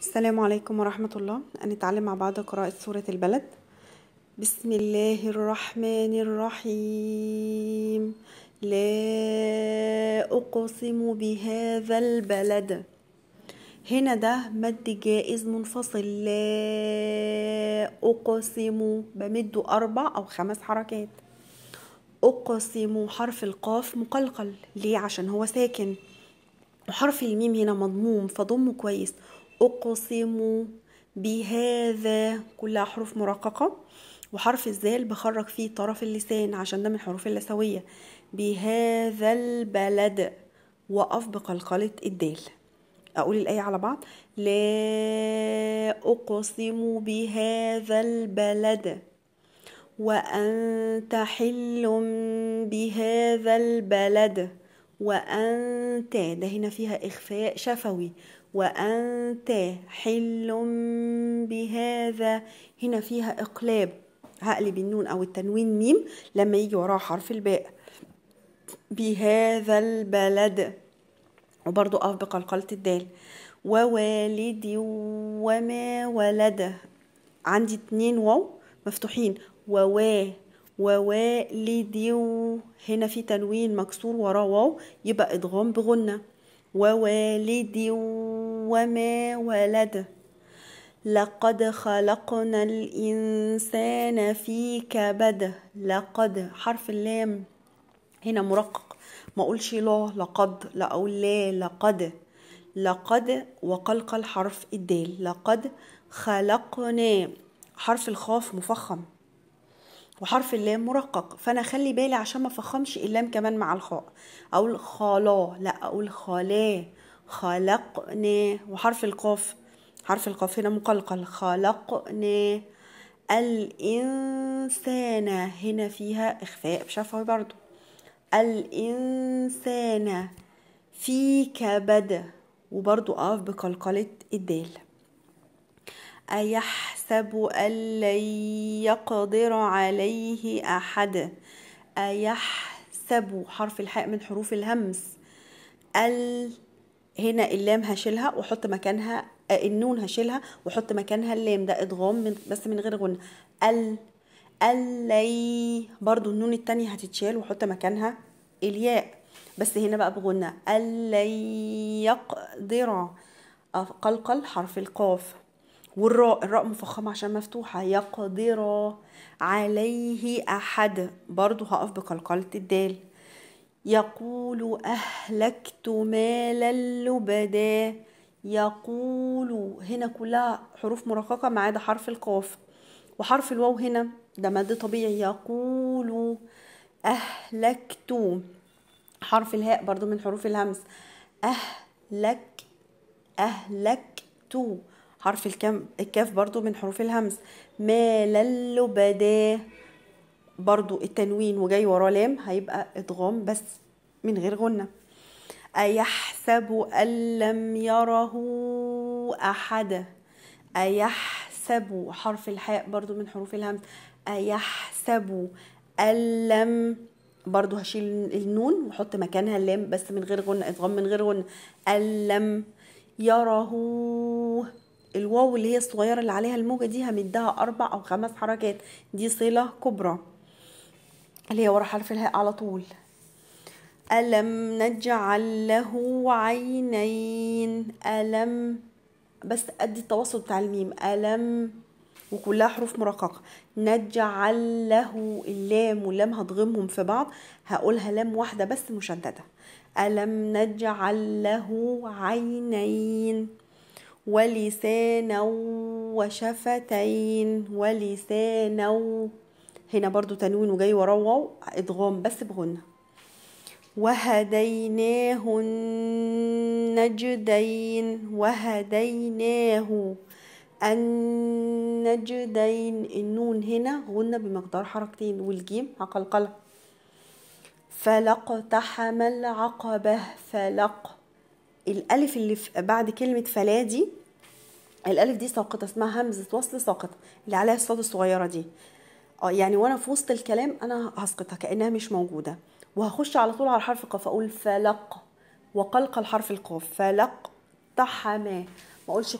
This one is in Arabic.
السلام عليكم ورحمة الله هنتعلم مع بعض قراءة سورة البلد بسم الله الرحمن الرحيم لا أقسم بهذا البلد هنا ده مد جائز منفصل لا أقسم بمده أربع أو خمس حركات أقسم حرف القاف مقلقل ليه عشان هو ساكن وحرف الميم هنا مضموم فضمه كويس أقسم بهذا كلها حروف مرققة وحرف الزال بخرج فيه طرف اللسان عشان ده من الحروف اللسوية بهذا البلد وقف بقلقلة الدال أقول الآية على بعض لا أقسم بهذا البلد وأنت حل بهذا البلد وأنت ده هنا فيها إخفاء شفوي وأنت حل بهذا هنا فيها إقلاب هقلب النون أو التنوين ميم لما يجي وراها حرف الباء بهذا البلد وبرضو أف بقلقلة الدال ووالدي وما ولد عندي اتنين واو مفتوحين ووا ووالدي هنا في تنوين مكسور وراه واو يبقى ادغام بغنة ووالدي وما ولد لقد خلقنا الإنسان في كبد لقد حرف اللام هنا مرقق ما اقولش لا لقد لا اقول لا لقد لقد وقلقل حرف الدال لقد خلقنا حرف الخاف مفخم وحرف اللام مرقق فانا اخلي بالي عشان ما افخمش اللام كمان مع الخاء اقول خالا لا اقول خالا خلقنا وحرف القاف حرف القاف هنا مقلقل خلقنا الإنسان هنا فيها إخفاء بشفوي برضو الإنسان في كبد وبرضو أقف بقلقلة الدال أيحسب أيحسب أن لن يقدر عليه أحد أيحسب حرف الحاء من حروف الهمس ال هنا اللام هشيلها واحط مكانها النون هشيلها واحط مكانها اللام ده ادغام من بس من غير غنى ال اللي برضو النون التانية هتتشال واحط مكانها الياء بس هنا بقى بغنى اللي يقدر قلقل حرف القاف والراء الراء مفخمة عشان مفتوحة يقدر عليه أحد برضو هقف بقلقلة الدال يقول أهلكت مالا لبدا يقول هنا كلها حروف مرققة ما عدا حرف القاف وحرف الواو هنا ده مد طبيعي يقول أهلكت حرف الهاء برضو من حروف الهمس أهلك أهلكت حرف الكم الكاف برضو من حروف الهمز ما للبدا برضو التنوين وجاي وراه لام هيبقى ادغام بس من غير غنه أيحسب أن لم يره أحد أيحسب حرف الحاء برضو من حروف الهمز أيحسب أن لم برضو هشيل النون واحط مكانها اللام بس من غير غنة ادغام من غير غنة أن لم يره الواو اللي هي الصغيره اللي عليها الموجه دي همدها اربع او خمس حركات دي صله كبرى اللي هي ورا حرف الهاء على طول ألم نجعل له عينين ألم بس أدي التوسط بتاع الميم ألم وكلها حروف مرققة نجعل له اللام واللام هضغمهم في بعض هقولها لام واحدة بس مشددة ألم نجعل له عينين ولسانا وشفتين ولسانا هنا برضو تنوين وجاي وراه واو ادغام بس بغنى وهديناه النجدين وهديناه النجدين النون هنا غنى بمقدار حركتين والجيم عقلقلة تحمل العقبة فلق الالف اللي بعد كلمه فلا دي الالف دي ساقطه اسمها همزه وصل ساقطه اللي عليها الصاد الصغيره دي آه، يعني وانا في وسط الكلام انا هسقطها كانها مش موجوده وهخش على طول على حرف القاف اقول فلق وقلق الحرف القاف فلق طحما ما اقولش